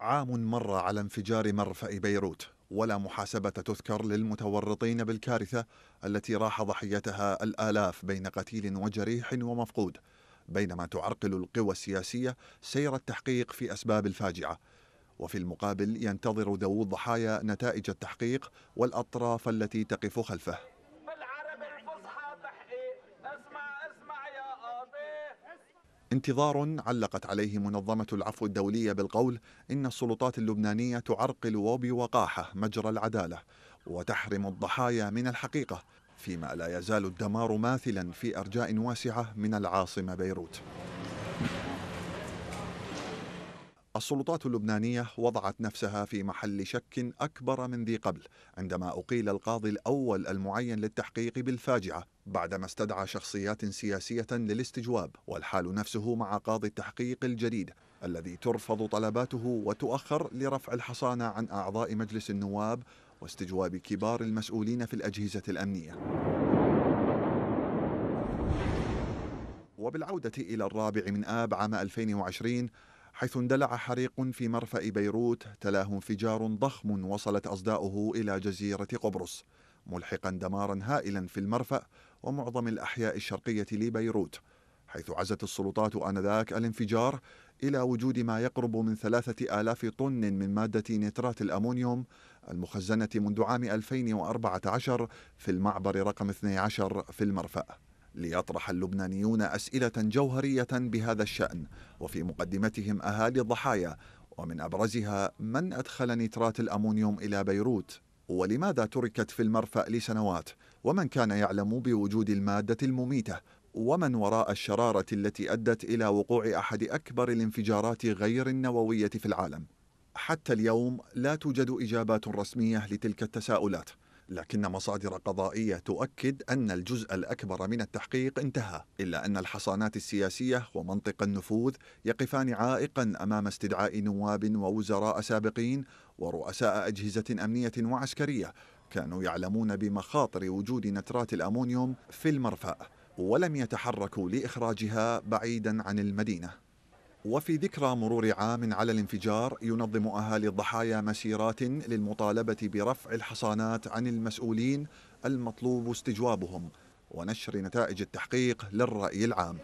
عام مر على انفجار مرفأ بيروت ولا محاسبة تذكر للمتورطين بالكارثة التي راح ضحيتها الآلاف بين قتيل وجريح ومفقود بينما تعرقل القوى السياسية سير التحقيق في أسباب الفاجعة وفي المقابل ينتظر ذوو الضحايا نتائج التحقيق والأطراف التي تقف خلفه انتظار علقت عليه منظمة العفو الدولية بالقول إن السلطات اللبنانية تعرقل وبوقاحة مجرى العدالة وتحرم الضحايا من الحقيقة فيما لا يزال الدمار ماثلا في أرجاء واسعة من العاصمة بيروت السلطات اللبنانية وضعت نفسها في محل شك أكبر من ذي قبل عندما أقيل القاضي الأول المعين للتحقيق بالفاجعة بعدما استدعى شخصيات سياسية للاستجواب والحال نفسه مع قاضي التحقيق الجديد الذي ترفض طلباته وتؤخر لرفع الحصانة عن أعضاء مجلس النواب واستجواب كبار المسؤولين في الأجهزة الأمنية وبالعودة إلى الرابع من آب عام 2020 حيث اندلع حريق في مرفأ بيروت تلاه انفجار ضخم وصلت أصداؤه إلى جزيرة قبرص ملحقا دمارا هائلا في المرفأ ومعظم الأحياء الشرقية لبيروت حيث عزت السلطات آنذاك الانفجار إلى وجود ما يقرب من ثلاثة آلاف طن من مادة نترات الأمونيوم المخزنة منذ عام 2014 في المعبر رقم 12 في المرفأ ليطرح اللبنانيون أسئلة جوهرية بهذا الشأن وفي مقدمتهم أهالي الضحايا ومن أبرزها من أدخل نترات الأمونيوم إلى بيروت ولماذا تركت في المرفأ لسنوات ومن كان يعلم بوجود المادة المميتة ومن وراء الشرارة التي أدت إلى وقوع أحد أكبر الانفجارات غير النووية في العالم حتى اليوم لا توجد إجابات رسمية لتلك التساؤلات لكن مصادر قضائية تؤكد أن الجزء الأكبر من التحقيق انتهى إلا أن الحصانات السياسية ومنطق النفوذ يقفان عائقا أمام استدعاء نواب ووزراء سابقين ورؤساء أجهزة أمنية وعسكرية كانوا يعلمون بمخاطر وجود نترات الأمونيوم في المرفأ ولم يتحركوا لإخراجها بعيدا عن المدينة وفي ذكرى مرور عام على الانفجار ينظم أهالي الضحايا مسيرات للمطالبة برفع الحصانات عن المسؤولين المطلوب استجوابهم ونشر نتائج التحقيق للرأي العام